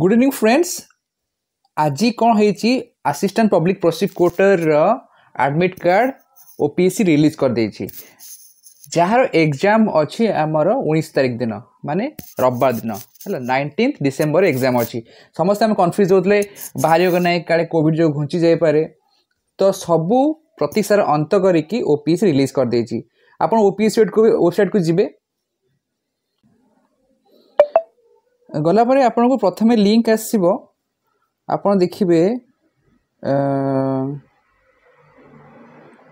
good evening friends ଆଜି କ'ଣ ହେଇଛି ଆସିଷ୍ଟାଣ୍ଟ ପବ୍ଲିକ୍ ପ୍ରୋସିକ୍ୟୁଟରର admit card O P C release କରିଦେଇଛି ଯାହାର ଏକ୍ଜାମ୍ ଅଛି ଆମର ଉଣେଇଶ ତାରିଖ ଦିନ ମାନେ ରବିବାର ଦିନ ହେଲା ନାଇଣ୍ଟିନ୍ଥ ଡିସେମ୍ବର ଏକ୍ଜାମ୍ ଅଛି ସମସ୍ତେ ଆମେ କନଫ୍ୟୁଜ୍ ହେଉଥିଲେ ବାହାରିବ କି ନାହିଁ କାଳେ କୋଭିଡ଼ ଯୋଗୁଁ ଘୁଞ୍ଚି ଯାଇପାରେ ତ ସବୁ ପ୍ରତୀକ୍ଷାର ଅନ୍ତ କରିକି ଓ ପି ଏସ୍ ରିଲିଜ୍ କରିଦେଇଛି ଆପଣ ଓ ପି ଏସ୍ ୱେବସାଇଟ୍କୁ ୱେବସାଇଟ୍କୁ ଯିବେ গলাপরে আপনার প্রথমে লিঙ্ক আসব আপনার দেখবে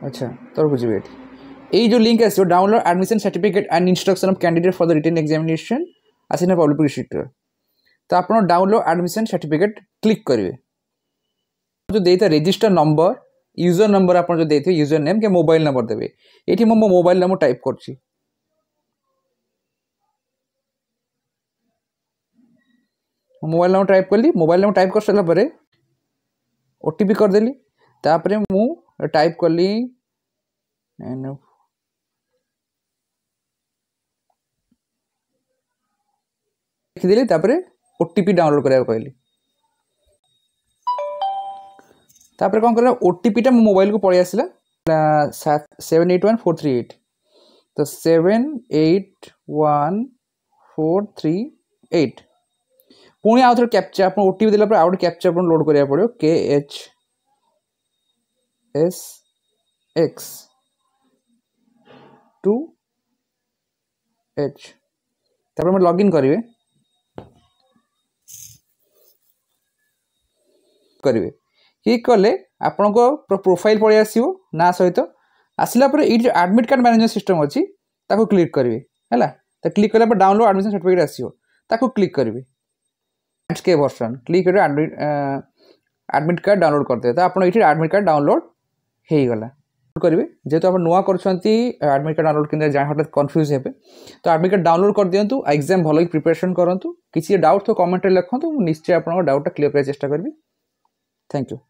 আচ্ছা তরকু যাবে এটি এই যে লিঙ্ক আসবে download admission certificate and instruction of candidate for the written examination আসে না পব্লিক রিসিটর তো আপনার ডাউনলোড আডমিশন সার্টিফিকেট ক্লিক করবে जो देता रेजिस्टर नंबर यूजर नंबर आप जो देते यूजर नेम के मोबाइल नंबर देते ये मो मोबाइल नंबर टाइप कर ମୁଁ ମୋବାଇଲ୍ ନମ୍ବର ଟାଇପ୍ କଲି ମୋବାଇଲ୍ ନମ୍ବର ଟାଇପ୍ କରିସାରିଲା ପରେ ଓ ଟି ପି କରିଦେଲି ତାପରେ ମୁଁ ଟାଇପ୍ କଲି ଲେଖିଦେଲି ତାପରେ ଓ ଟି ପି ଡାଉନଲୋଡ଼୍ କରିବାକୁ କହିଲି ତାପରେ କ'ଣ କଲା ଓ ଟି ପିଟା ମୋ ମୋବାଇଲକୁ ପଳେଇ ଆସିଲା seven eight one four three eight ତ seven eight one four three eight ପୁଣି ଆଉ ଥରେ କ୍ୟାପ୍ଚା ଆପଣ ଓ ଟି ପି ଦେଲା ପରେ ଆଉ ଗୋଟେ କ୍ୟାପ୍ଚା ଆପଣ ଲୋଡ଼୍ କରିବାକୁ ପଡ଼ିବ K H S X two H ତାପରେ ଆମେ ଲଗ୍ଇନ୍ କରିବେ କରିବେ କ୍ଲିକ୍ କଲେ ଆପଣଙ୍କ ପ୍ରୋଫାଇଲ୍ ପଳେଇ ଆସିବ ନାଁ ସହିତ ଆସିଲା ପରେ ଏଇଠି ଯେଉଁ ଆଡ଼ମିଟ୍ କାର୍ଡ଼ ମ୍ୟାନେଜମେଣ୍ଟ ସିଷ୍ଟମ୍ ଅଛି ତାକୁ କ୍ଲିକ୍ କରିବେ ହେଲା ତ କ୍ଲିକ୍ କଲା ପରେ ଡାଉନଲୋଡ଼ ଆଡ଼ମିସନ୍ ସାର୍ଟିଫିକେଟ୍ ଆସିବ ତାକୁ କ୍ଲିକ୍ କରିବେ एंड के वर्सन क्लिक कर आडमिट कार्ड डाउनलोड करदे तो आप ये आडमिट कार्ड डाउनलोड हो गला करेंगे जेहतु आप नुआ कर आडमिट कार्ड डाउनलोड कि जाए हटात कन्फ्यूज हे तो आडमिट कार्ड डाउनलोड कर दिंतु एक्जाम भल कि प्रिपेरेसन करूँ किसी डाउट तो कमेंट लिखुँ निश्चय आप डाउटा क्लीयर करने चेस्ट करी थैंक यू